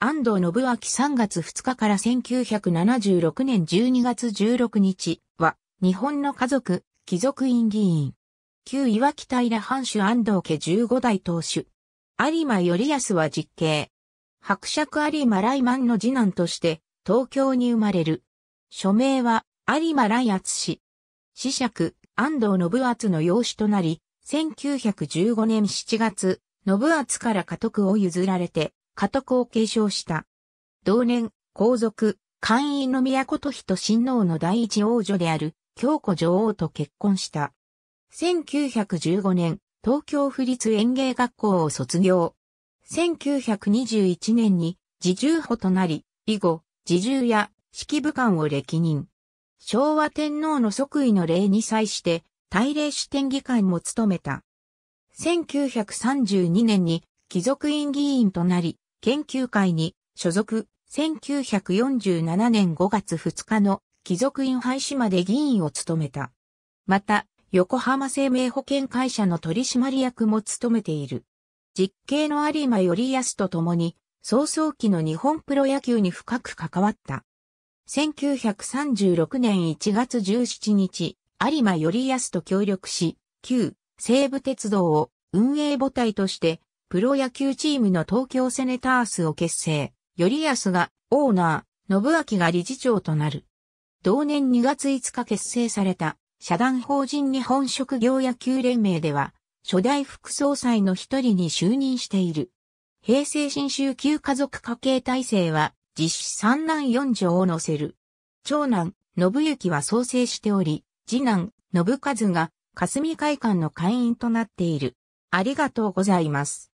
安藤信明3月2日から1976年12月16日は、日本の家族、貴族院議員。旧岩木平藩主安藤家15代当主。有馬頼康は実刑。伯爵有馬来満の次男として、東京に生まれる。署名は、有馬来厚氏。死爵、安藤信厚の養子となり、1915年7月、信厚から家督を譲られて、家督を継承した。同年、皇族、官位の都と人親王の第一王女である京子女王と結婚した。1915年、東京府立園芸学校を卒業。1921年に自重補となり、以後、自重や指揮部官を歴任。昭和天皇の即位の礼に際して、大礼主典議会も務めた。1932年に貴族院議員となり、研究会に所属、1947年5月2日の貴族院廃止まで議員を務めた。また、横浜生命保険会社の取締役も務めている。実刑の有馬頼康と共に、早々期の日本プロ野球に深く関わった。1936年1月17日、有馬頼康と協力し、旧西武鉄道を運営母体としてプロ野球チームの東京セネタースを結成、より安がオーナー、信明が理事長となる。同年2月5日結成された、社団法人日本職業野球連盟では、初代副総裁の一人に就任している。平成新州級家族家系体制は、実施三男四女を乗せる。長男、信行は創生しており、次男、信和が、霞会館の会員となっている。ありがとうございます。